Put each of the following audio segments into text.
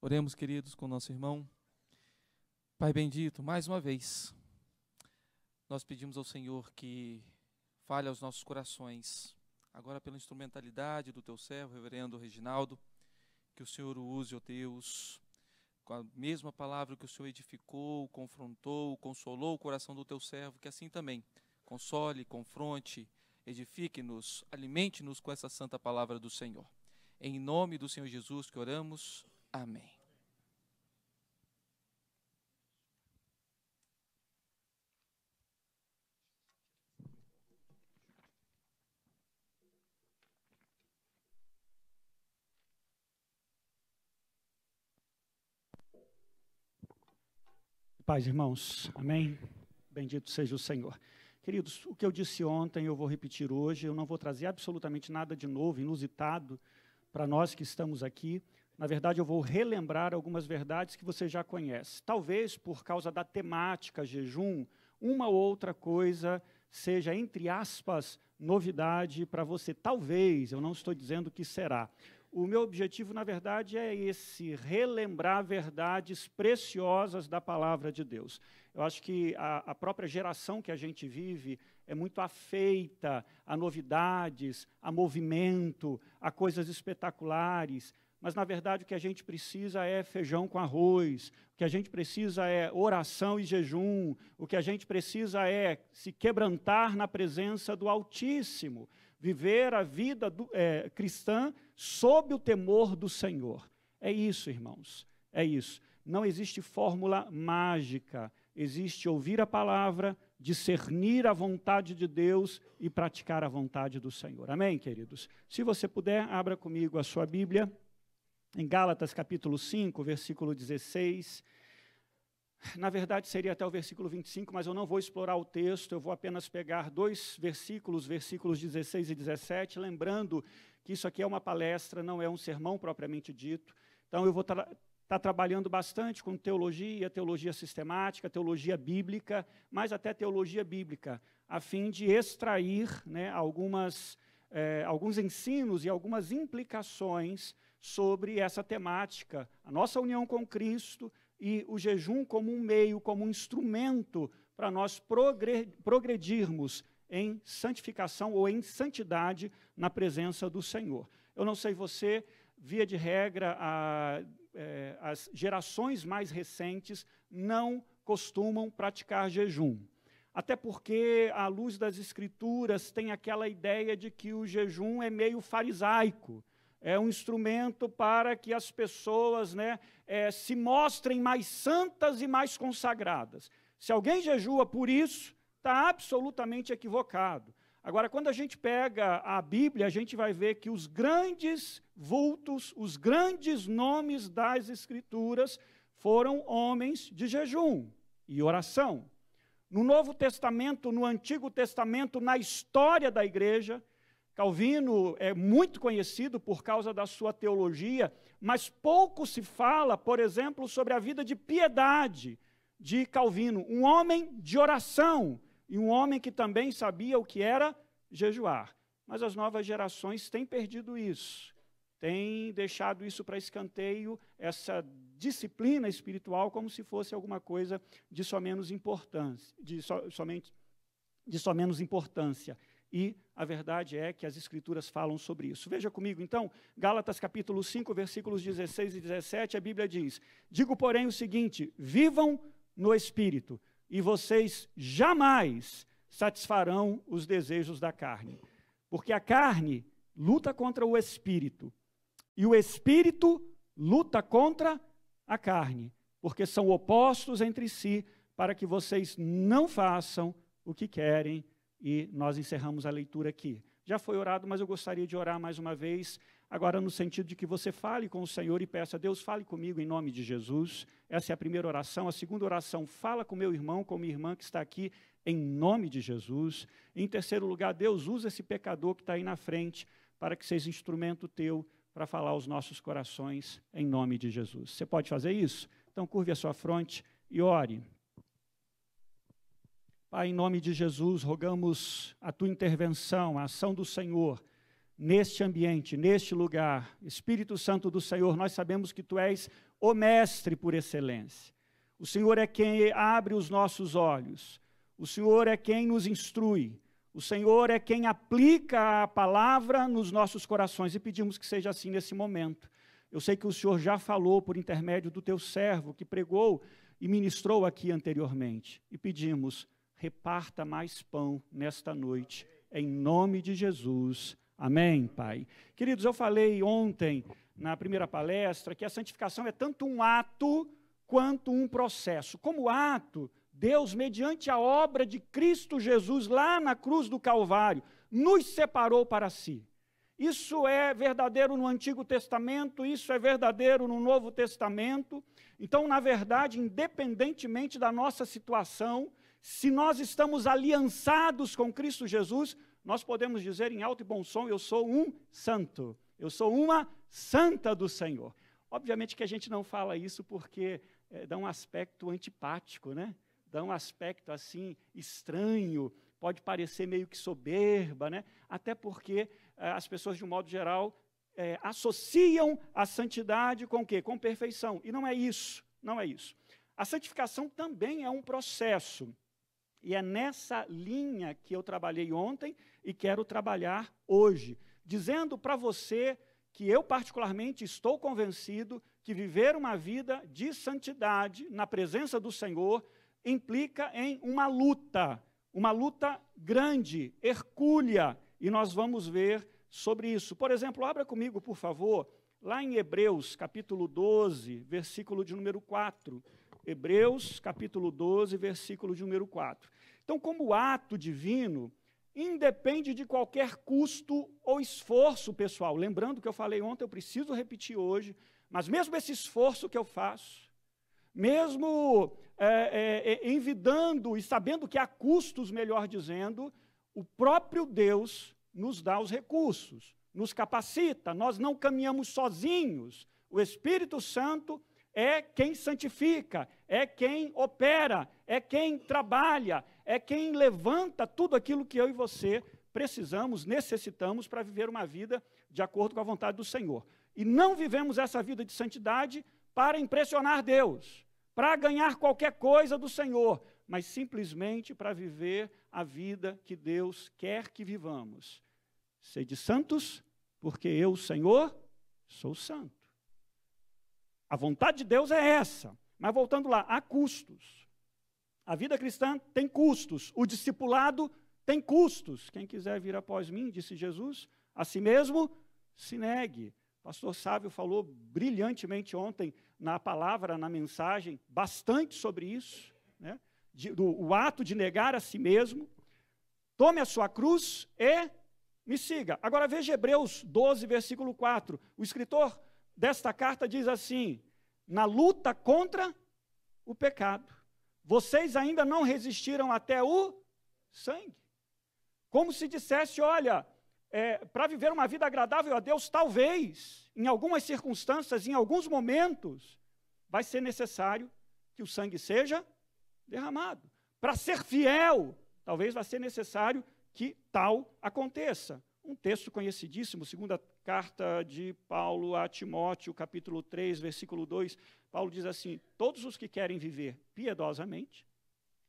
Oremos, queridos, com nosso irmão. Pai bendito, mais uma vez, nós pedimos ao Senhor que fale aos nossos corações, agora pela instrumentalidade do teu servo, reverendo Reginaldo, que o Senhor o use, ó Deus, com a mesma palavra que o Senhor edificou, confrontou, consolou o coração do teu servo, que assim também console, confronte, edifique-nos, alimente-nos com essa santa palavra do Senhor. Em nome do Senhor Jesus que oramos. Amém. Paz, irmãos. Amém. Bendito seja o Senhor. Queridos, o que eu disse ontem, eu vou repetir hoje. Eu não vou trazer absolutamente nada de novo, inusitado, para nós que estamos aqui. Na verdade, eu vou relembrar algumas verdades que você já conhece. Talvez por causa da temática jejum, uma ou outra coisa seja, entre aspas, novidade para você. Talvez, eu não estou dizendo que será. O meu objetivo, na verdade, é esse: relembrar verdades preciosas da palavra de Deus. Eu acho que a, a própria geração que a gente vive é muito afeita a novidades, a movimento, a coisas espetaculares mas na verdade o que a gente precisa é feijão com arroz, o que a gente precisa é oração e jejum, o que a gente precisa é se quebrantar na presença do Altíssimo, viver a vida do, é, cristã sob o temor do Senhor. É isso, irmãos, é isso. Não existe fórmula mágica, existe ouvir a palavra, discernir a vontade de Deus e praticar a vontade do Senhor. Amém, queridos? Se você puder, abra comigo a sua Bíblia. Em Gálatas capítulo 5, versículo 16, na verdade seria até o versículo 25, mas eu não vou explorar o texto, eu vou apenas pegar dois versículos, versículos 16 e 17, lembrando que isso aqui é uma palestra, não é um sermão propriamente dito. Então eu vou estar tra tá trabalhando bastante com teologia, teologia sistemática, teologia bíblica, mas até teologia bíblica, a fim de extrair né, algumas é, alguns ensinos e algumas implicações sobre essa temática, a nossa união com Cristo e o jejum como um meio, como um instrumento para nós progredirmos em santificação ou em santidade na presença do Senhor. Eu não sei você, via de regra, a, é, as gerações mais recentes não costumam praticar jejum. Até porque, à luz das Escrituras, tem aquela ideia de que o jejum é meio farisaico é um instrumento para que as pessoas né, é, se mostrem mais santas e mais consagradas. Se alguém jejua por isso, está absolutamente equivocado. Agora, quando a gente pega a Bíblia, a gente vai ver que os grandes vultos, os grandes nomes das Escrituras foram homens de jejum e oração no Novo Testamento, no Antigo Testamento, na história da igreja. Calvino é muito conhecido por causa da sua teologia, mas pouco se fala, por exemplo, sobre a vida de piedade de Calvino, um homem de oração e um homem que também sabia o que era jejuar. Mas as novas gerações têm perdido isso tem deixado isso para escanteio, essa disciplina espiritual, como se fosse alguma coisa de só menos importância, de, somente, de só menos importância. E a verdade é que as escrituras falam sobre isso. Veja comigo, então, Gálatas capítulo 5, versículos 16 e 17, a Bíblia diz: Digo, porém, o seguinte: vivam no espírito, e vocês jamais satisfarão os desejos da carne. Porque a carne luta contra o espírito, e o espírito luta contra a carne, porque são opostos entre si, para que vocês não façam o que querem. E nós encerramos a leitura aqui. Já foi orado, mas eu gostaria de orar mais uma vez, agora no sentido de que você fale com o Senhor e peça a Deus, fale comigo em nome de Jesus. Essa é a primeira oração. A segunda oração, fala com meu irmão, com minha irmã que está aqui, em nome de Jesus. Em terceiro lugar, Deus usa esse pecador que está aí na frente para que seja instrumento teu para falar aos nossos corações em nome de Jesus. Você pode fazer isso? Então curve a sua fronte e ore. Pai, em nome de Jesus, rogamos a tua intervenção, a ação do Senhor neste ambiente, neste lugar. Espírito Santo do Senhor, nós sabemos que tu és o mestre por excelência. O Senhor é quem abre os nossos olhos. O Senhor é quem nos instrui. O Senhor é quem aplica a palavra nos nossos corações e pedimos que seja assim nesse momento. Eu sei que o Senhor já falou por intermédio do teu servo que pregou e ministrou aqui anteriormente. E pedimos, reparta mais pão nesta noite, em nome de Jesus. Amém, Pai. Queridos, eu falei ontem na primeira palestra que a santificação é tanto um ato quanto um processo. Como ato, Deus, mediante a obra de Cristo Jesus lá na cruz do Calvário, nos separou para si. Isso é verdadeiro no Antigo Testamento, isso é verdadeiro no Novo Testamento. Então, na verdade, independentemente da nossa situação, se nós estamos aliançados com Cristo Jesus, nós podemos dizer em alto e bom som: Eu sou um santo, eu sou uma santa do Senhor. Obviamente que a gente não fala isso porque é, dá um aspecto antipático, né? dá um aspecto assim estranho, pode parecer meio que soberba, né? até porque eh, as pessoas, de um modo geral, eh, associam a santidade com o quê? Com perfeição. E não é isso, não é isso. A santificação também é um processo. E é nessa linha que eu trabalhei ontem e quero trabalhar hoje, dizendo para você que eu, particularmente, estou convencido que viver uma vida de santidade na presença do Senhor implica em uma luta, uma luta grande, hercúlea, e nós vamos ver sobre isso. Por exemplo, abra comigo, por favor, lá em Hebreus, capítulo 12, versículo de número 4. Hebreus, capítulo 12, versículo de número 4. Então, como ato divino, independe de qualquer custo ou esforço pessoal. Lembrando que eu falei ontem, eu preciso repetir hoje, mas mesmo esse esforço que eu faço, mesmo é, é, é, envidando e sabendo que há custos, melhor dizendo, o próprio Deus nos dá os recursos, nos capacita, nós não caminhamos sozinhos. O Espírito Santo é quem santifica, é quem opera, é quem trabalha, é quem levanta tudo aquilo que eu e você precisamos, necessitamos para viver uma vida de acordo com a vontade do Senhor. E não vivemos essa vida de santidade para impressionar Deus para ganhar qualquer coisa do Senhor, mas simplesmente para viver a vida que Deus quer que vivamos. Sede santos, porque eu, Senhor, sou santo. A vontade de Deus é essa. Mas voltando lá, há custos. A vida cristã tem custos. O discipulado tem custos. Quem quiser vir após mim, disse Jesus, a si mesmo se negue. O pastor Sávio falou brilhantemente ontem na palavra, na mensagem, bastante sobre isso, né? De, do, o ato de negar a si mesmo. Tome a sua cruz e me siga. Agora veja Hebreus 12, versículo 4. O escritor desta carta diz assim: na luta contra o pecado, vocês ainda não resistiram até o sangue. Como se dissesse: olha, é, para viver uma vida agradável a Deus, talvez em algumas circunstâncias, em alguns momentos, vai ser necessário que o sangue seja derramado. Para ser fiel, talvez vai ser necessário que tal aconteça. Um texto conhecidíssimo, segunda carta de Paulo a Timóteo, capítulo 3, versículo 2, Paulo diz assim: Todos os que querem viver piedosamente,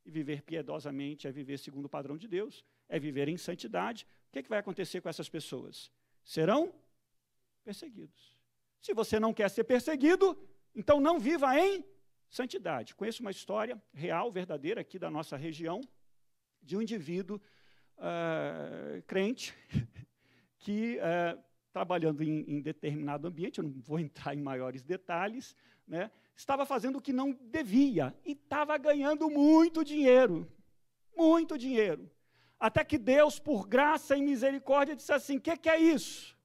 e viver piedosamente é viver segundo o padrão de Deus, é viver em santidade, o que, é que vai acontecer com essas pessoas? Serão perseguidos. Se você não quer ser perseguido, então não viva em santidade. Conheço uma história real, verdadeira, aqui da nossa região, de um indivíduo uh, crente que, uh, trabalhando em, em, determinado ambiente, eu não vou entrar em maiores detalhes, né, estava fazendo o que não devia e estava ganhando muito dinheiro. Muito dinheiro. Até que Deus, por graça e misericórdia, disse assim: o que, que é isso?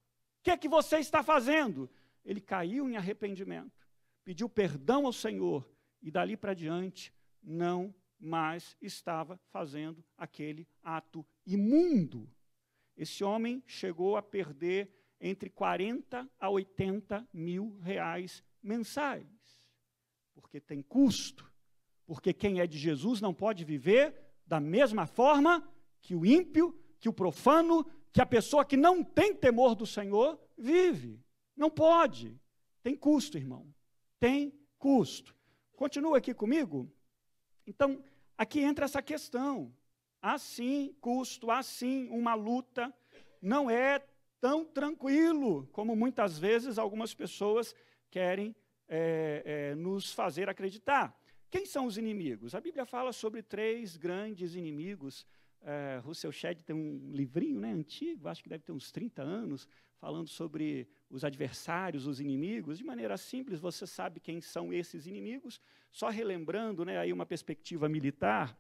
que é que você está fazendo? Ele caiu em arrependimento, pediu perdão ao Senhor e dali para diante não mais estava fazendo aquele ato imundo. Esse homem chegou a perder entre 40 a 80 mil reais mensais, porque tem custo, porque quem é de Jesus não pode viver da mesma forma que o ímpio, que o profano, que a pessoa que não tem temor do Senhor vive. Não pode. Tem custo, irmão. Tem custo. Continua aqui comigo? Então, aqui entra essa questão. Há sim custo, há sim uma luta. Não é tão tranquilo como muitas vezes algumas pessoas querem é, é, nos fazer acreditar. Quem são os inimigos? A Bíblia fala sobre três grandes inimigos é, Russell Shedd tem um livrinho né, antigo, acho que deve ter uns 30 anos, falando sobre os adversários, os inimigos. De maneira simples, você sabe quem são esses inimigos. Só relembrando né, aí uma perspectiva militar,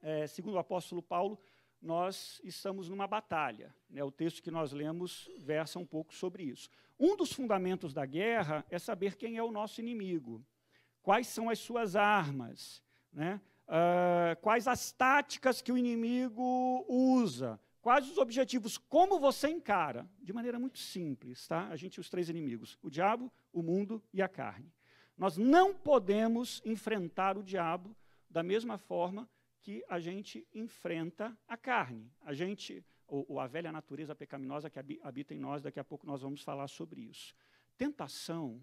é, segundo o apóstolo Paulo, nós estamos numa batalha. Né? O texto que nós lemos versa um pouco sobre isso. Um dos fundamentos da guerra é saber quem é o nosso inimigo, quais são as suas armas. Né? uh, quais as táticas que o inimigo usa, quais os objetivos, como você encara, de maneira muito simples, tá? A gente os três inimigos, o diabo, o mundo e a carne. Nós não podemos enfrentar o diabo da mesma forma que a gente enfrenta a carne. A gente ou, ou a velha natureza pecaminosa que habita em nós, daqui a pouco nós vamos falar sobre isso. Tentação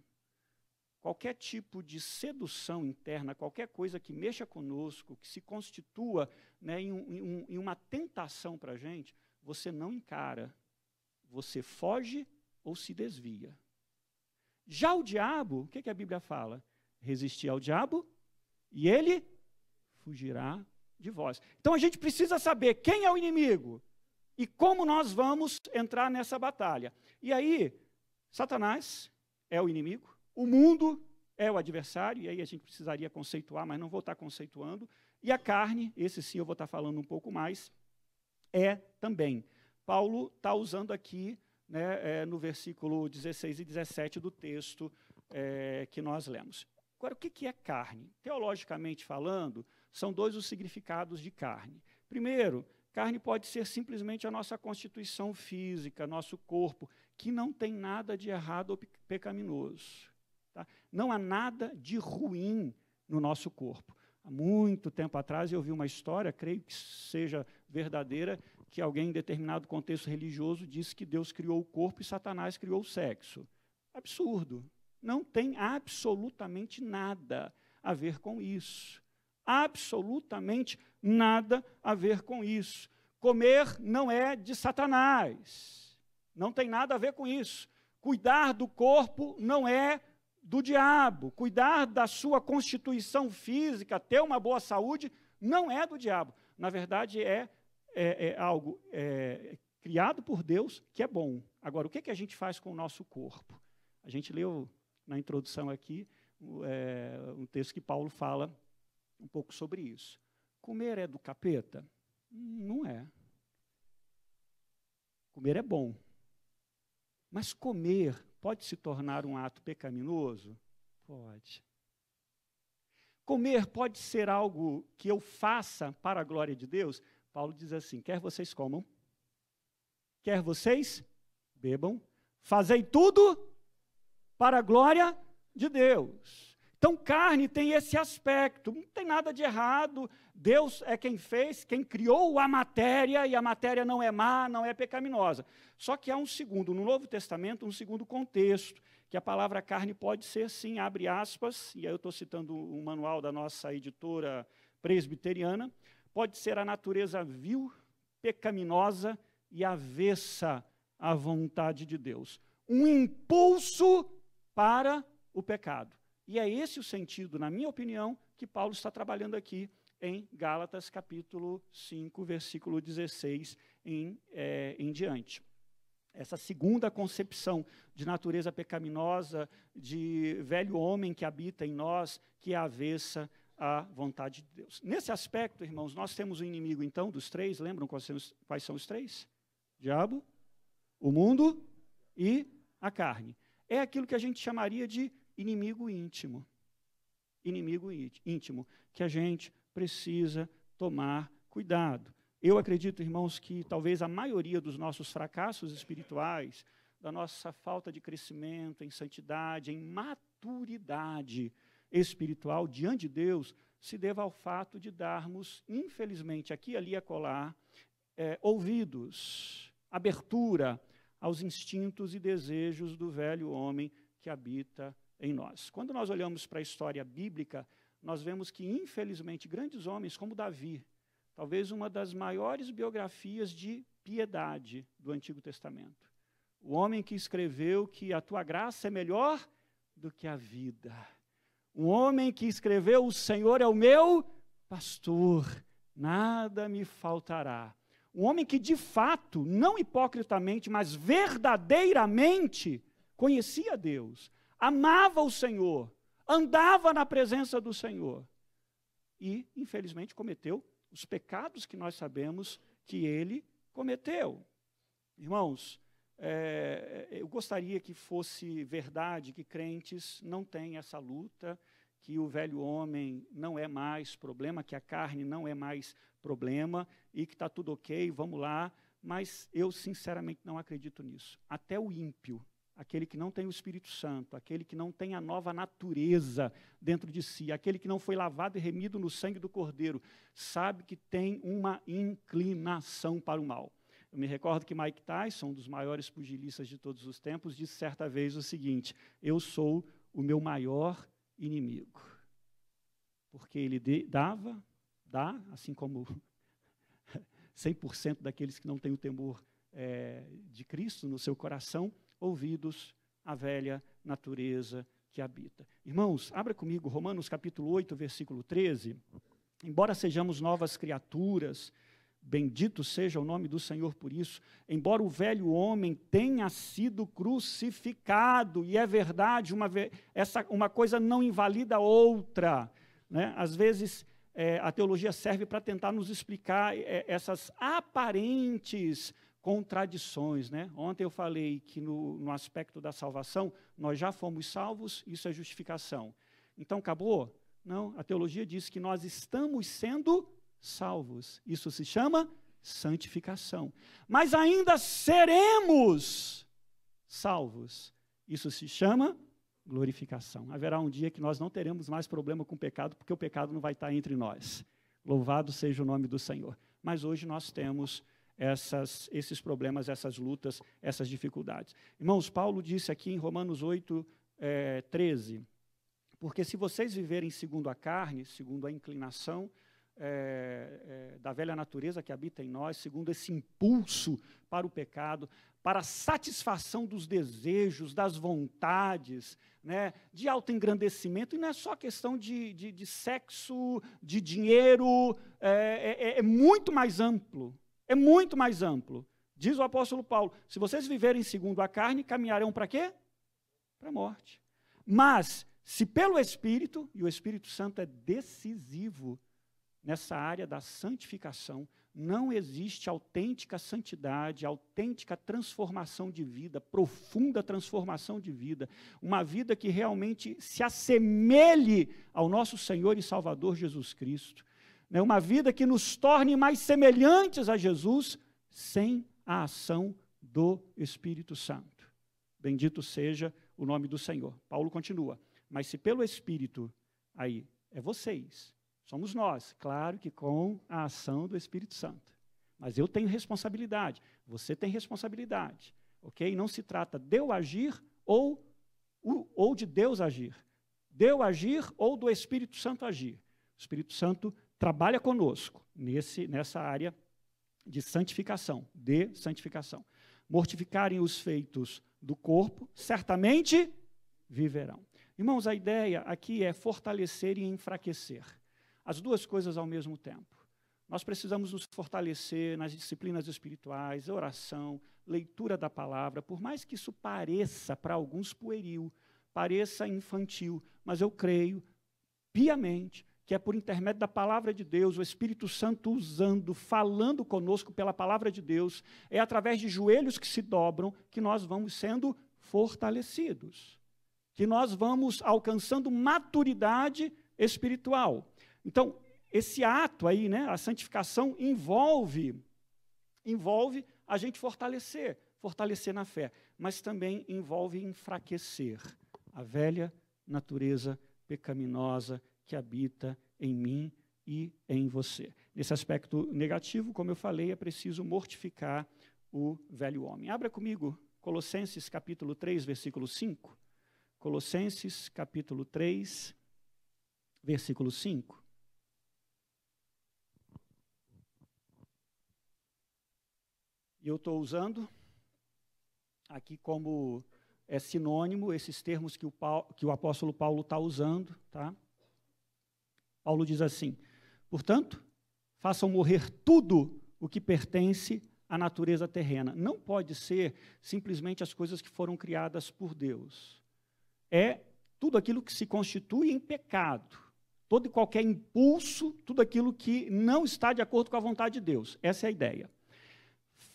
qualquer tipo de sedução interna, qualquer coisa que mexa conosco, que se constitua né, em, um, em, uma tentação para a gente, você não encara. Você foge ou se desvia. Já o diabo, o que, que a Bíblia fala? Resistir ao diabo e ele fugirá de vós. Então a gente precisa saber quem é o inimigo e como nós vamos entrar nessa batalha. E aí, Satanás é o inimigo, o mundo é o adversário, e aí a gente precisaria conceituar, mas não vou estar conceituando. E a carne, esse sim eu vou estar falando um pouco mais, é também. Paulo está usando aqui, né, é, no versículo 16 e 17 do texto é, que nós lemos. Agora, o que, que é carne? Teologicamente falando, são dois os significados de carne. Primeiro, carne pode ser simplesmente a nossa constituição física, nosso corpo, que não tem nada de errado ou pecaminoso. Tá? Não há nada de ruim no nosso corpo. Há muito tempo atrás eu vi uma história, creio que seja verdadeira, que alguém em determinado contexto religioso disse que Deus criou o corpo e Satanás criou o sexo. Absurdo. Não tem absolutamente nada a ver com isso. Absolutamente nada a ver com isso. Comer não é de Satanás. Não tem nada a ver com isso. Cuidar do corpo não é do diabo, cuidar da sua constituição física, ter uma boa saúde, não é do diabo. Na verdade, é, é, é algo é, criado por Deus que é bom. Agora, o que, é que a gente faz com o nosso corpo? A gente leu na introdução aqui é, um texto que Paulo fala um pouco sobre isso. Comer é do capeta? Não é. Comer é bom. Mas comer pode se tornar um ato pecaminoso? Pode. Comer pode ser algo que eu faça para a glória de Deus? Paulo diz assim: quer vocês comam, quer vocês bebam, fazei tudo para a glória de Deus. Então, carne tem esse aspecto, não tem nada de errado. Deus é quem fez, quem criou a matéria, e a matéria não é má, não é pecaminosa. Só que há um segundo, no Novo Testamento, um segundo contexto, que a palavra carne pode ser, sim, abre aspas, e aí eu estou citando um manual da nossa editora presbiteriana, pode ser a natureza vil, pecaminosa e avessa à vontade de Deus. Um impulso para o pecado. E é esse o sentido, na minha opinião, que Paulo está trabalhando aqui em Gálatas capítulo 5, versículo 16 em, é, em diante. Essa segunda concepção de natureza pecaminosa, de velho homem que habita em nós, que é avessa à vontade de Deus. Nesse aspecto, irmãos, nós temos um inimigo, então, dos três, lembram quais são os três? Diabo, o mundo e a carne. É aquilo que a gente chamaria de inimigo íntimo. Inimigo íntimo, que a gente precisa tomar cuidado. Eu acredito, irmãos, que talvez a maioria dos nossos fracassos espirituais, da nossa falta de crescimento em santidade, em maturidade espiritual diante de Deus, se deva ao fato de darmos, infelizmente, aqui, ali e acolá, é, ouvidos, abertura aos instintos e desejos do velho homem que habita em nós. Quando nós olhamos para a história bíblica, nós vemos que, infelizmente, grandes homens como Davi, talvez uma das maiores biografias de piedade do Antigo Testamento. O homem que escreveu que a tua graça é melhor do que a vida. Um homem que escreveu: O Senhor é o meu pastor, nada me faltará. Um homem que de fato, não hipocritamente, mas verdadeiramente conhecia Deus, amava o Senhor, andava na presença do Senhor e, infelizmente, cometeu os pecados que nós sabemos que ele cometeu. Irmãos, é, eu gostaria que fosse verdade que crentes não têm essa luta, que o velho homem não é mais problema, que a carne não é mais problema e que está tudo ok, vamos lá. Mas eu, sinceramente, não acredito nisso. Até o ímpio aquele que não tem o Espírito Santo, aquele que não tem a nova natureza dentro de si, aquele que não foi lavado e remido no sangue do Cordeiro, sabe que tem uma inclinação para o mal. Eu me recordo que Mike Tyson, um dos maiores pugilistas de todos os tempos, disse certa vez o seguinte: Eu sou o meu maior inimigo. Porque ele dava, dá, assim como 100% daqueles que não têm o temor é, de Cristo no seu coração, ouvidos à velha natureza que habita. Irmãos, abra comigo Romanos capítulo 8, versículo 13. Embora sejamos novas criaturas, bendito seja o nome do Senhor por isso, embora o velho homem tenha sido crucificado, e é verdade, uma, essa, uma coisa não invalida a outra. Né? Às vezes é, a teologia serve para tentar nos explicar é, essas aparentes contradições. Né? Ontem eu falei que, no, no aspecto da salvação, nós já fomos salvos, isso é justificação. Então acabou? Não, a teologia diz que nós estamos sendo salvos. Isso se chama santificação. Mas ainda seremos salvos. Isso se chama glorificação. Haverá um dia que nós não teremos mais problema com o pecado, porque o pecado não vai estar entre nós. Louvado seja o nome do Senhor. Mas hoje nós temos essas, esses problemas, essas lutas, essas dificuldades. Irmãos, Paulo disse aqui em Romanos 8, é, 13: Porque se vocês viverem segundo a carne, segundo a inclinação é, é, da velha natureza que habita em nós, segundo esse impulso para o pecado, para a satisfação dos desejos, das vontades, né, de autoengrandecimento, e não é só questão de, de, de sexo, de dinheiro, é, é, é, é muito mais amplo é muito mais amplo. Diz o apóstolo Paulo: se vocês viverem segundo a carne, caminharão para quê? Para a morte. Mas, se pelo Espírito, e o Espírito Santo é decisivo nessa área da santificação, não existe autêntica santidade, autêntica transformação de vida, profunda transformação de vida, uma vida que realmente se assemelhe ao nosso Senhor e Salvador Jesus Cristo né, uma vida que nos torne mais semelhantes a Jesus sem a ação do Espírito Santo. Bendito seja o nome do Senhor. Paulo continua: Mas se pelo Espírito, aí é vocês, somos nós, claro que com a ação do Espírito Santo. Mas eu tenho responsabilidade, você tem responsabilidade, ok? Não se trata de eu agir ou, ou de Deus agir. De eu agir ou do Espírito Santo agir. O Espírito Santo trabalha conosco nesse, nessa área de santificação, de santificação. Mortificarem os feitos do corpo, certamente viverão. Irmãos, a ideia aqui é fortalecer e enfraquecer. As duas coisas ao mesmo tempo. Nós precisamos nos fortalecer nas disciplinas espirituais, oração, leitura da palavra, por mais que isso pareça para alguns pueril, pareça infantil, mas eu creio piamente que é por intermédio da palavra de Deus, o Espírito Santo usando, falando conosco pela palavra de Deus, é através de joelhos que se dobram que nós vamos sendo fortalecidos, que nós vamos alcançando maturidade espiritual. Então, esse ato aí, né, a santificação envolve envolve a gente fortalecer, fortalecer na fé, mas também envolve enfraquecer a velha natureza pecaminosa que habita em mim e em você. Nesse aspecto negativo, como eu falei, é preciso mortificar o velho homem. Abra comigo Colossenses capítulo 3, versículo 5. Colossenses capítulo 3, versículo 5. E eu estou usando aqui como é sinônimo esses termos que o, Paulo, que o apóstolo Paulo está usando, tá? Paulo diz assim: portanto, façam morrer tudo o que pertence à natureza terrena. Não pode ser simplesmente as coisas que foram criadas por Deus. É tudo aquilo que se constitui em pecado, todo e qualquer impulso, tudo aquilo que não está de acordo com a vontade de Deus. Essa é a ideia.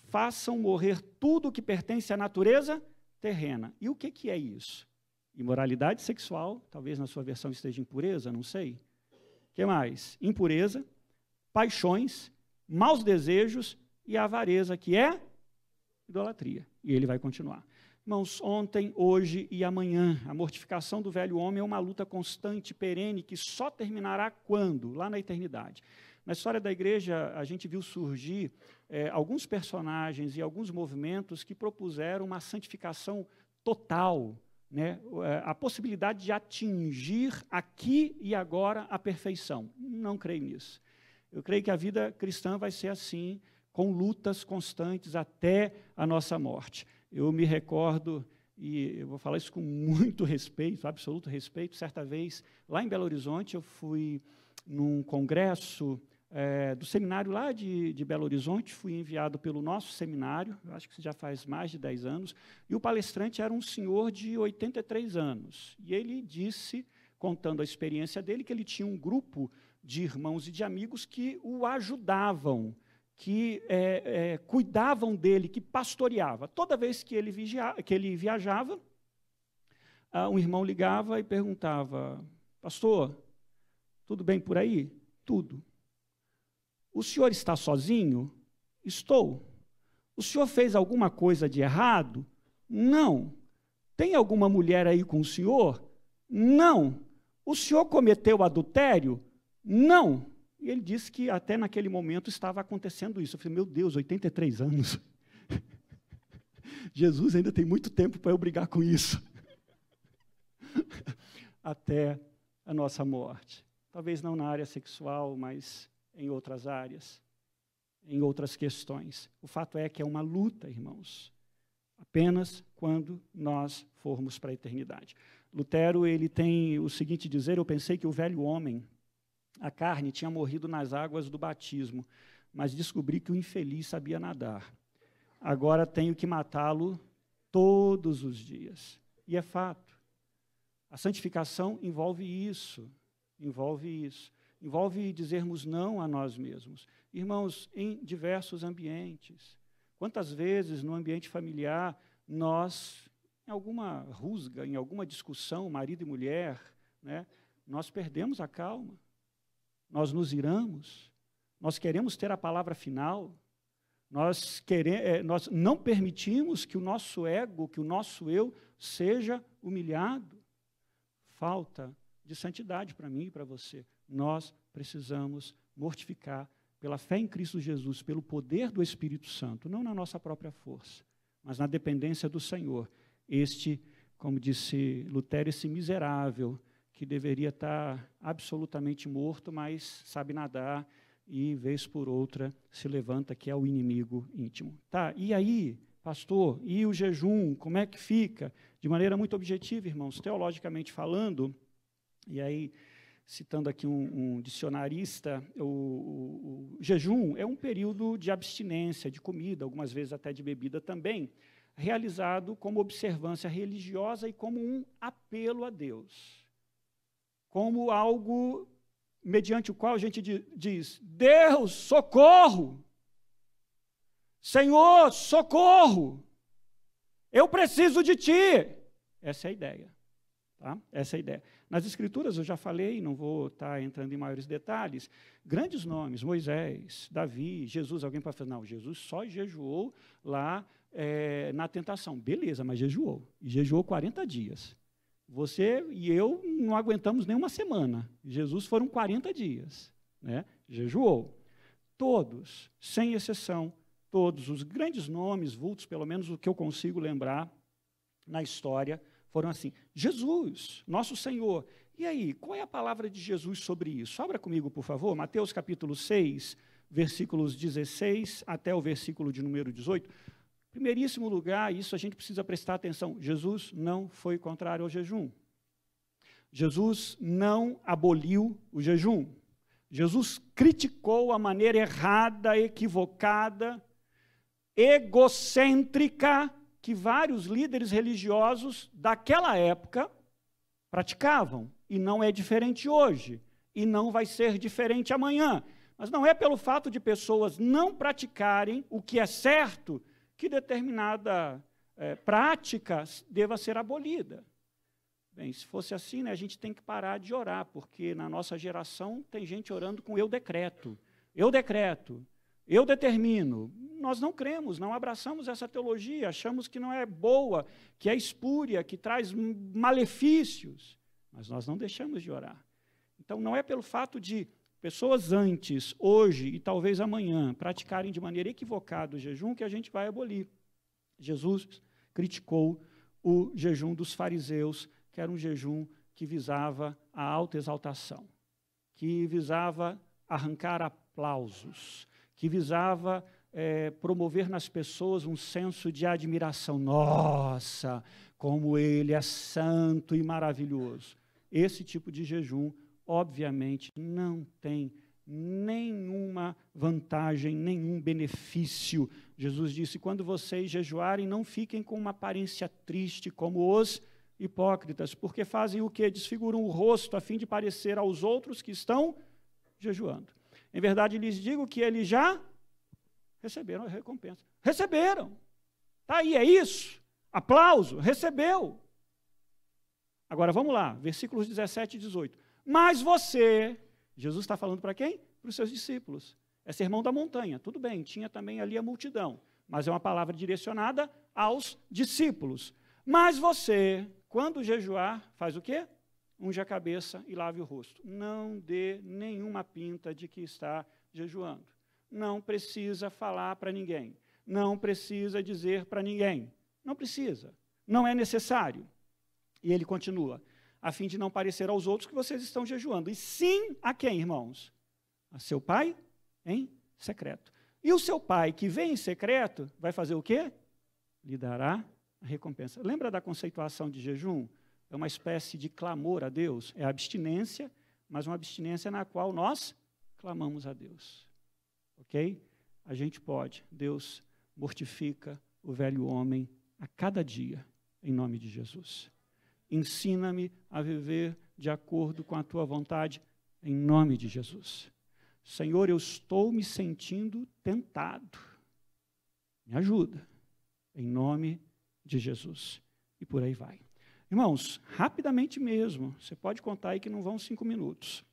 Façam morrer tudo o que pertence à natureza terrena. E o que, que é isso? Imoralidade sexual, talvez na sua versão esteja impureza, não sei que mais? Impureza, paixões, maus desejos e avareza, que é idolatria. E ele vai continuar. Irmãos, ontem, hoje e amanhã, a mortificação do velho homem é uma luta constante, perene, que só terminará quando? Lá na eternidade. Na história da igreja, a gente viu surgir é, alguns personagens e alguns movimentos que propuseram uma santificação total né, é, a possibilidade de atingir aqui e agora a perfeição. Não creio nisso. Eu creio que a vida cristã vai ser assim, com lutas constantes até a nossa morte. Eu me recordo, e eu vou falar isso com muito respeito, absoluto respeito, certa vez, lá em Belo Horizonte, eu fui num congresso é, do seminário lá de, de, Belo Horizonte, fui enviado pelo nosso seminário, acho que já faz mais de 10 anos, e o palestrante era um senhor de 83 anos. E ele disse, contando a experiência dele, que ele tinha um grupo de irmãos e de amigos que o ajudavam, que é, é, cuidavam dele, que pastoreava. Toda vez que ele, vigia, que ele viajava, uh, um irmão ligava e perguntava: Pastor, tudo bem por aí? Tudo. O senhor está sozinho? Estou. O senhor fez alguma coisa de errado? Não. Tem alguma mulher aí com o senhor? Não. O senhor cometeu adultério? Não. E ele disse que até naquele momento estava acontecendo isso. Eu falei, meu Deus, 83 anos. Jesus ainda tem muito tempo para eu brigar com isso. até a nossa morte. Talvez não na área sexual, mas em outras áreas, em outras questões. O fato é que é uma luta, irmãos, apenas quando nós formos para a eternidade. Lutero, ele tem o seguinte dizer, eu pensei que o velho homem, a carne, tinha morrido nas águas do batismo, mas descobri que o infeliz sabia nadar. Agora tenho que matá-lo todos os dias. E é fato. A santificação envolve isso, envolve isso envolve dizermos não a nós mesmos. Irmãos, em diversos ambientes. Quantas vezes no ambiente familiar nós, em alguma rusga, em alguma discussão, marido e mulher, né, nós perdemos a calma, nós nos iramos, nós queremos ter a palavra final, nós, queremos, eh, nós não permitimos que o nosso ego, que o nosso eu seja humilhado. Falta de santidade para mim e para você nós precisamos mortificar pela fé em Cristo Jesus, pelo poder do Espírito Santo, não na nossa própria força, mas na dependência do Senhor. Este, como disse Lutero, esse miserável que deveria estar absolutamente morto, mas sabe nadar e, vez por outra, se levanta, que é o inimigo íntimo. Tá, e aí, pastor, e o jejum, como é que fica? De maneira muito objetiva, irmãos, teologicamente falando, e aí citando aqui um, um dicionarista, o, o, o, jejum é um período de abstinência de comida, algumas vezes até de bebida também, realizado como observância religiosa e como um apelo a Deus, como algo mediante o qual a gente diz: Deus, socorro! Senhor, socorro! Eu preciso de ti! Essa é a ideia. Tá? Essa é a ideia. Nas Escrituras, eu já falei, não vou estar tá entrando em maiores detalhes, grandes nomes, Moisés, Davi, Jesus, alguém para falar, não, Jesus só jejuou lá é, na tentação. Beleza, mas jejuou. E jejuou 40 dias. Você e eu não aguentamos nem uma semana. Jesus foram 40 dias. Né? Jejuou. Todos, sem exceção, todos os grandes nomes, vultos, pelo menos o que eu consigo lembrar na história, foram assim: Jesus, nosso Senhor. E aí, qual é a palavra de Jesus sobre isso? Abra comigo, por favor, Mateus capítulo 6, versículos 16 até o versículo de número 18. Primeiríssimo lugar, isso a gente precisa prestar atenção: Jesus não foi contrário ao jejum. Jesus não aboliu o jejum. Jesus criticou a maneira errada, equivocada, egocêntrica que vários líderes religiosos daquela época praticavam. E não é diferente hoje. E não vai ser diferente amanhã. Mas não é pelo fato de pessoas não praticarem o que é certo que determinada é, prática deva ser abolida. Bem, se fosse assim, né, a gente tem que parar de orar, porque na nossa geração tem gente orando com eu decreto, eu decreto, eu determino nós não cremos, não abraçamos essa teologia, achamos que não é boa, que é espúria, que traz malefícios, mas nós não deixamos de orar. Então, não é pelo fato de pessoas antes, hoje e talvez amanhã praticarem de maneira equivocada o jejum que a gente vai abolir. Jesus criticou o jejum dos fariseus, que era um jejum que visava a autoexaltação, que visava arrancar aplausos, que visava é, promover nas pessoas um senso de admiração. Nossa, como ele é santo e maravilhoso. Esse tipo de jejum, obviamente, não tem nenhuma vantagem, nenhum benefício. Jesus disse: quando vocês jejuarem, não fiquem com uma aparência triste como os hipócritas, porque fazem o que? Desfiguram o rosto a fim de parecer aos outros que estão jejuando. Em verdade, lhes digo que ele já Receberam a recompensa. Receberam. Está aí, é isso. Aplauso, recebeu. Agora vamos lá, versículos 17 e 18. Mas você, Jesus está falando para quem? Para os seus discípulos. É sermão da montanha, tudo bem, tinha também ali a multidão, mas é uma palavra direcionada aos discípulos. Mas você, quando jejuar, faz o quê? Unge a cabeça e lave o rosto. Não dê nenhuma pinta de que está jejuando não precisa falar para ninguém, não precisa dizer para ninguém. Não precisa, não é necessário. E ele continua, a fim de não parecer aos outros que vocês estão jejuando. E sim a quem, irmãos? A seu pai em secreto. E o seu pai que vem em secreto vai fazer o quê? Lhe dará a recompensa. Lembra da conceituação de jejum? É uma espécie de clamor a Deus, é abstinência, mas uma abstinência na qual nós clamamos a Deus ok? A gente pode. Deus mortifica o velho homem a cada dia, em nome de Jesus. Ensina-me a viver de acordo com a tua vontade, em nome de Jesus. Senhor, eu estou me sentindo tentado. Me ajuda, em nome de Jesus. E por aí vai. Irmãos, rapidamente mesmo, você pode contar aí que não vão cinco minutos.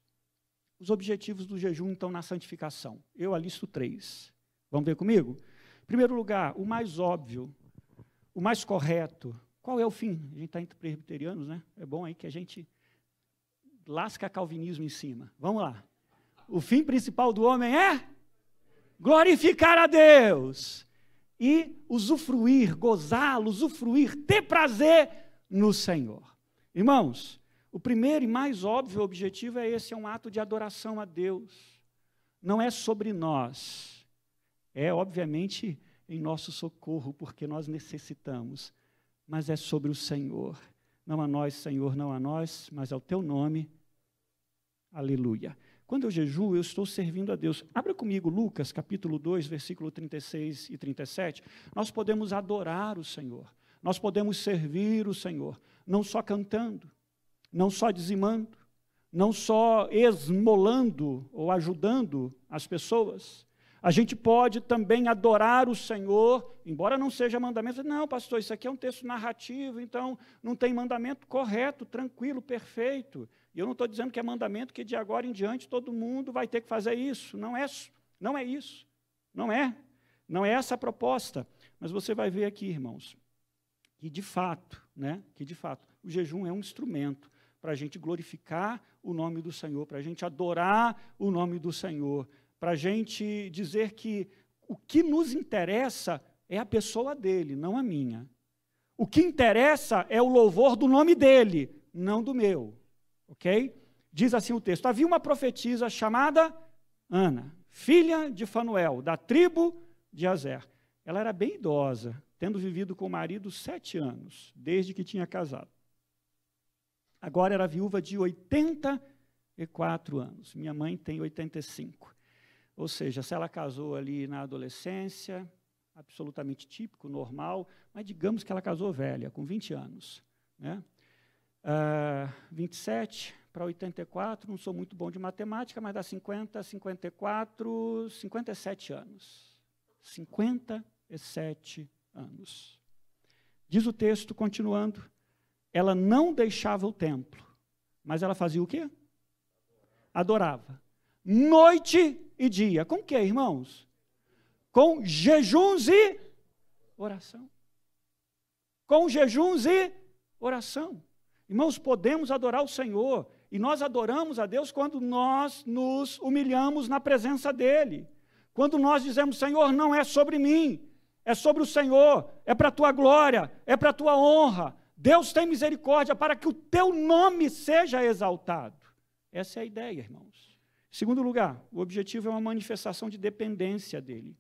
Os objetivos do jejum, então, na santificação. Eu alisto três. Vamos ver comigo? Em primeiro lugar, o mais óbvio, o mais correto. Qual é o fim? A gente está entre presbiterianos, né? É bom aí que a gente lasca calvinismo em cima. Vamos lá. O fim principal do homem é glorificar a Deus e usufruir, gozá-lo, usufruir, ter prazer no Senhor. Irmãos, o primeiro e mais óbvio objetivo é esse: é um ato de adoração a Deus. Não é sobre nós, é obviamente em nosso socorro, porque nós necessitamos, mas é sobre o Senhor. Não a nós, Senhor, não a nós, mas ao teu nome. Aleluia. Quando eu jejuo, eu estou servindo a Deus. Abra comigo Lucas, capítulo 2, versículo 36 e 37. Nós podemos adorar o Senhor. Nós podemos servir o Senhor, não só cantando, não só dizimando, não só esmolando ou ajudando as pessoas. A gente pode também adorar o Senhor, embora não seja mandamento. Não, pastor, isso aqui é um texto narrativo, então não tem mandamento correto, tranquilo, perfeito. E eu não estou dizendo que é mandamento que de agora em diante todo mundo vai ter que fazer isso. Não é, não é isso. Não é. Não é essa a proposta. Mas você vai ver aqui, irmãos, que de fato, né, que de fato, o jejum é um instrumento para a gente glorificar o nome do Senhor, para a gente adorar o nome do Senhor, para a gente dizer que o que nos interessa é a pessoa dele, não a minha. O que interessa é o louvor do nome dele, não do meu. Ok? Diz assim o texto: Havia uma profetisa chamada Ana, filha de Fanuel, da tribo de Azer. Ela era bem idosa, tendo vivido com o marido sete anos, desde que tinha casado. Agora era viúva de 84 anos. Minha mãe tem 85. Ou seja, se ela casou ali na adolescência, absolutamente típico, normal, mas digamos que ela casou velha, com 20 anos. Né? Uh, ah, 27 para 84, não sou muito bom de matemática, mas dá 50, 54, 57 anos. 57 anos. Diz o texto, continuando ela não deixava o templo, mas ela fazia o quê? Adorava. Noite e dia. Com o quê, irmãos? Com jejuns e oração. Com jejuns e oração. Irmãos, podemos adorar o Senhor e nós adoramos a Deus quando nós nos humilhamos na presença dEle. Quando nós dizemos, Senhor, não é sobre mim, é sobre o Senhor, é para a tua glória, é para a tua honra, Deus tem misericórdia para que o teu nome seja exaltado. Essa é a ideia, irmãos. Segundo lugar, o objetivo é uma manifestação de dependência dele.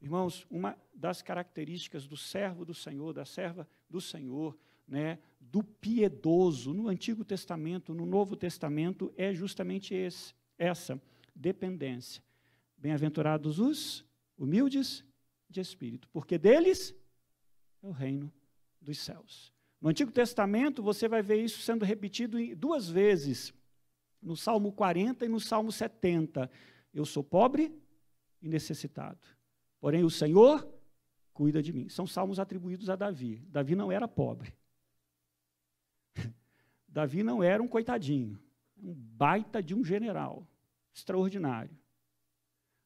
Irmãos, uma das características do servo do Senhor, da serva do Senhor, né, do piedoso no Antigo Testamento, no Novo Testamento, é justamente esse, essa dependência. Bem-aventurados os humildes de espírito, porque deles é o reino dos céus. No Antigo Testamento, você vai ver isso sendo repetido duas vezes, no Salmo 40 e no Salmo 70. Eu sou pobre e necessitado, porém o Senhor cuida de mim. São salmos atribuídos a Davi. Davi não era pobre. Davi não era um coitadinho, um baita de um general, extraordinário.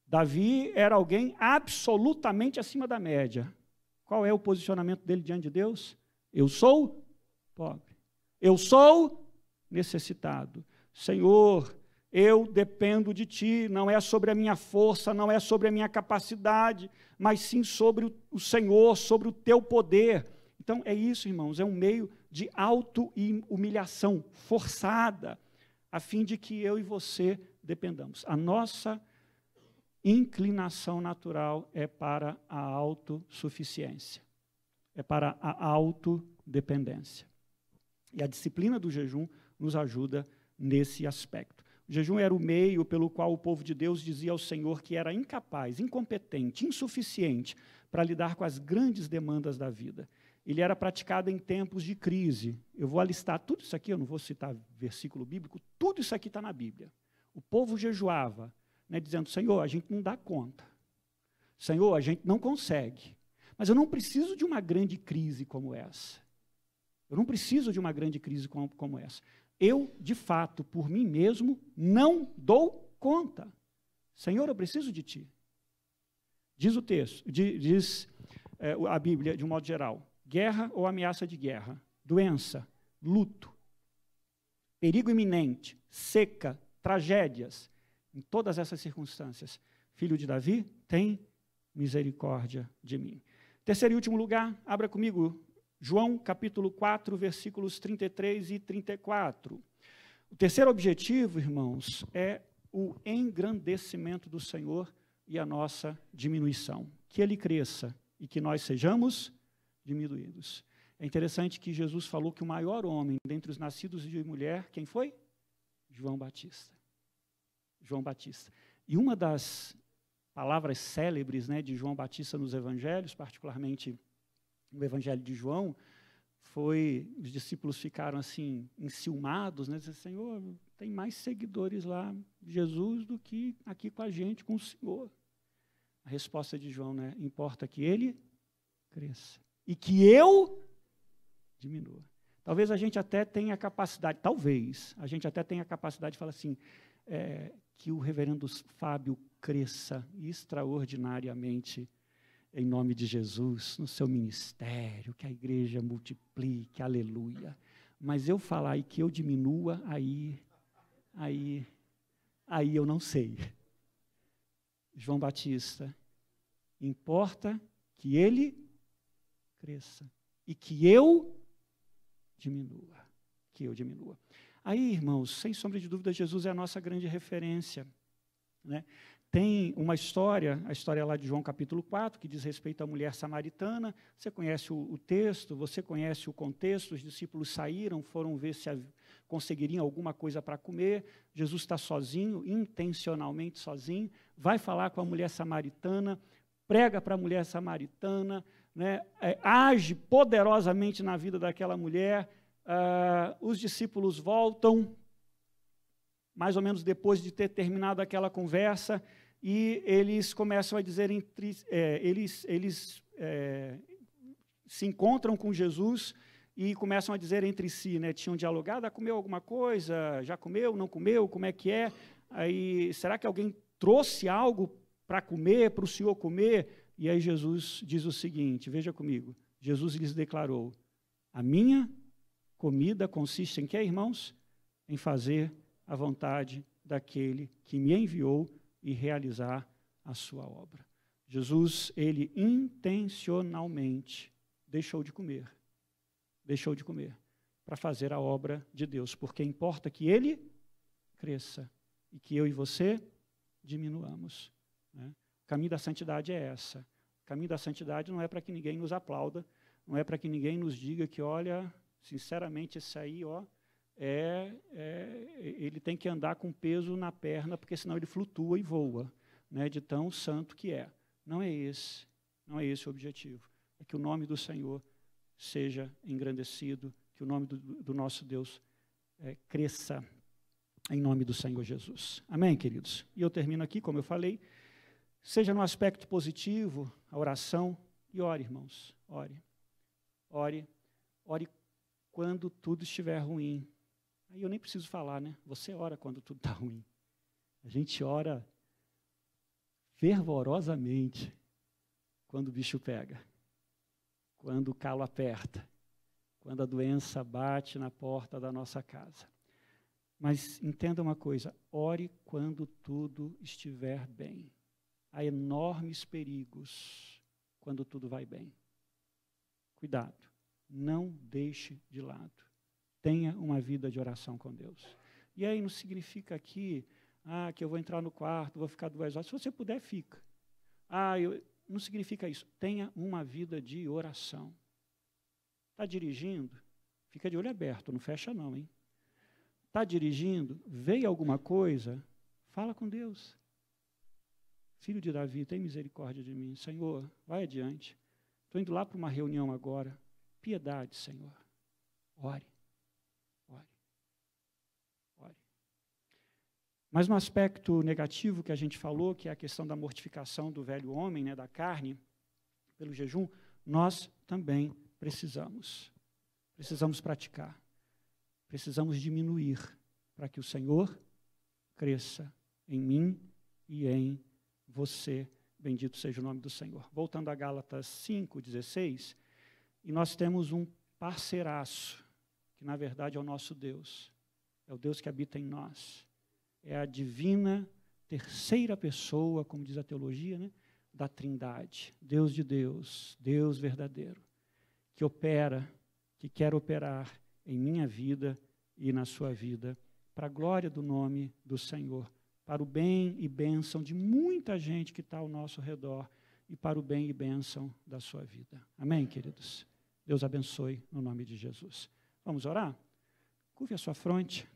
Davi era alguém absolutamente acima da média. Qual é o posicionamento dele diante de Deus? Eu sou pobre. Eu sou necessitado. Senhor, eu dependo de ti, não é sobre a minha força, não é sobre a minha capacidade, mas sim sobre o Senhor, sobre o teu poder. Então é isso, irmãos, é um meio de auto-humilhação forçada, a fim de que eu e você dependamos. A nossa inclinação natural é para a autossuficiência é para a autodependência. E a disciplina do jejum nos ajuda nesse aspecto. O jejum era o meio pelo qual o povo de Deus dizia ao Senhor que era incapaz, incompetente, insuficiente para lidar com as grandes demandas da vida. Ele era praticado em tempos de crise. Eu vou alistar tudo isso aqui, eu não vou citar versículo bíblico, tudo isso aqui está na Bíblia. O povo jejuava, né, dizendo: Senhor, a gente não dá conta. Senhor, a gente não consegue. Mas eu não preciso de uma grande crise como essa. Eu não preciso de uma grande crise como, essa. Eu, de fato, por mim mesmo, não dou conta. Senhor, eu preciso de ti. Diz o texto, diz é, a Bíblia, de um modo geral: guerra ou ameaça de guerra, doença, luto, perigo iminente, seca, tragédias, em todas essas circunstâncias. Filho de Davi, tem misericórdia de mim. Terceiro e último lugar, abra comigo João capítulo 4, versículos 33 e 34. O terceiro objetivo, irmãos, é o engrandecimento do Senhor e a nossa diminuição. Que ele cresça e que nós sejamos diminuídos. É interessante que Jesus falou que o maior homem dentre os nascidos de mulher, quem foi? João Batista. João Batista. E uma das palavras célebres né, de João Batista nos evangelhos, particularmente no evangelho de João, foi os discípulos ficaram assim enciumados, né, dizendo, Senhor, tem mais seguidores lá de Jesus do que aqui com a gente, com o Senhor. A resposta de João, né, importa que ele cresça e que eu diminua. Talvez a gente até tenha a capacidade, talvez, a gente até tenha a capacidade de falar assim, é, que o reverendo Fábio cresça extraordinariamente em nome de Jesus, no seu ministério, que a igreja multiplique, aleluia. Mas eu falar e que eu diminua, aí, aí, aí eu não sei. João Batista, importa que ele cresça e que eu diminua, que eu diminua. Aí, irmãos, sem sombra de dúvida, Jesus é a nossa grande referência. Né? Tem uma história, a história lá de João capítulo 4, que diz respeito à mulher samaritana. Você conhece o, o texto, você conhece o contexto. Os discípulos saíram, foram ver se conseguiriam alguma coisa para comer. Jesus está sozinho, intencionalmente sozinho. Vai falar com a mulher samaritana, prega para a mulher samaritana, né, é, age poderosamente na vida daquela mulher. Ah, os discípulos voltam, mais ou menos depois de ter terminado aquela conversa, e eles começam a dizer entre é, eles eles é, se encontram com Jesus e começam a dizer entre si, né? Tinham dialogado, ah, comeu alguma coisa? Já comeu? Não comeu? Como é que é? Aí, será que alguém trouxe algo para comer, para o senhor comer? E aí Jesus diz o seguinte: veja comigo. Jesus lhes declarou: A minha comida consiste em que, irmãos? Em fazer a vontade daquele que me enviou e realizar a sua obra. Jesus, ele intencionalmente deixou de comer, deixou de comer, para fazer a obra de Deus, porque importa que ele cresça e que eu e você diminuamos. Né? O caminho da santidade é essa. O caminho da santidade não é para que ninguém nos aplauda, não é para que ninguém nos diga que, olha, sinceramente, esse aí, ó, é, é, ele tem que andar com peso na perna, porque senão ele flutua e voa, né, de tão santo que é. Não é esse, não é esse o objetivo. É que o nome do Senhor seja engrandecido, que o nome do, do nosso Deus é, cresça em nome do Senhor Jesus. Amém, queridos? E eu termino aqui, como eu falei, seja no aspecto positivo, a oração, e ore, irmãos, ore. Ore, ore quando tudo estiver ruim, Aí eu nem preciso falar, né? Você ora quando tudo está ruim. A gente ora fervorosamente quando o bicho pega, quando o calo aperta, quando a doença bate na porta da nossa casa. Mas entenda uma coisa: ore quando tudo estiver bem. Há enormes perigos quando tudo vai bem. Cuidado, não deixe de lado tenha uma vida de oração com Deus. E aí não significa aqui, ah, que eu vou entrar no quarto, vou ficar duas horas. Se você puder, fica. Ah, eu, não significa isso. Tenha uma vida de oração. Está dirigindo? Fica de olho aberto, não fecha não, hein? Está dirigindo? Veio alguma coisa? Fala com Deus. Filho de Davi, tem misericórdia de mim. Senhor, vai adiante. Estou indo lá para uma reunião agora. Piedade, Senhor. Ore. Mas no aspecto negativo que a gente falou, que é a questão da mortificação do velho homem, né, da carne, pelo jejum, nós também precisamos. Precisamos praticar. Precisamos diminuir para que o Senhor cresça em mim e em você. Bendito seja o nome do Senhor. Voltando a Gálatas 5,16, e nós temos um parceiraço, que na verdade é o nosso Deus, é o Deus que habita em nós é a divina terceira pessoa, como diz a teologia, né, da Trindade, Deus de Deus, Deus verdadeiro, que opera, que quer operar em minha vida e na sua vida, para a glória do nome do Senhor, para o bem e bênção de muita gente que está ao nosso redor e para o bem e bênção da sua vida. Amém, queridos? Deus abençoe no nome de Jesus. Vamos orar? Curve a sua fronte.